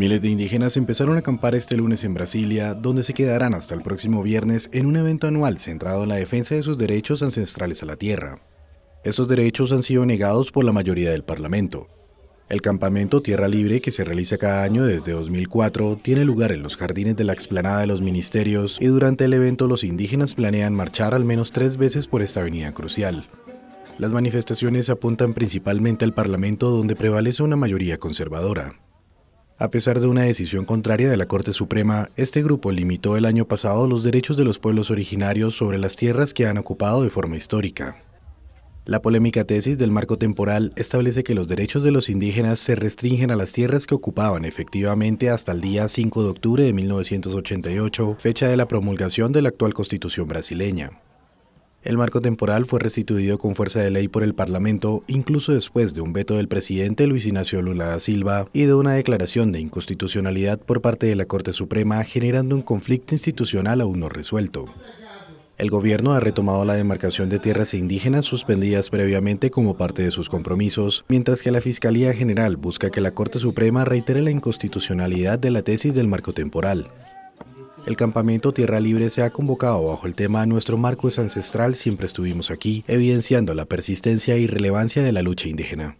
Miles de indígenas empezaron a acampar este lunes en Brasilia, donde se quedarán hasta el próximo viernes en un evento anual centrado en la defensa de sus derechos ancestrales a la tierra. Estos derechos han sido negados por la mayoría del Parlamento. El campamento Tierra Libre, que se realiza cada año desde 2004, tiene lugar en los jardines de la explanada de los ministerios y durante el evento los indígenas planean marchar al menos tres veces por esta avenida crucial. Las manifestaciones apuntan principalmente al Parlamento donde prevalece una mayoría conservadora. A pesar de una decisión contraria de la Corte Suprema, este grupo limitó el año pasado los derechos de los pueblos originarios sobre las tierras que han ocupado de forma histórica. La polémica tesis del marco temporal establece que los derechos de los indígenas se restringen a las tierras que ocupaban efectivamente hasta el día 5 de octubre de 1988, fecha de la promulgación de la actual constitución brasileña. El marco temporal fue restituido con fuerza de ley por el Parlamento, incluso después de un veto del presidente Luis Ignacio Lula da Silva y de una declaración de inconstitucionalidad por parte de la Corte Suprema, generando un conflicto institucional aún no resuelto. El gobierno ha retomado la demarcación de tierras indígenas suspendidas previamente como parte de sus compromisos, mientras que la Fiscalía General busca que la Corte Suprema reitere la inconstitucionalidad de la tesis del marco temporal. El campamento Tierra Libre se ha convocado bajo el tema Nuestro marco es ancestral, siempre estuvimos aquí, evidenciando la persistencia y relevancia de la lucha indígena.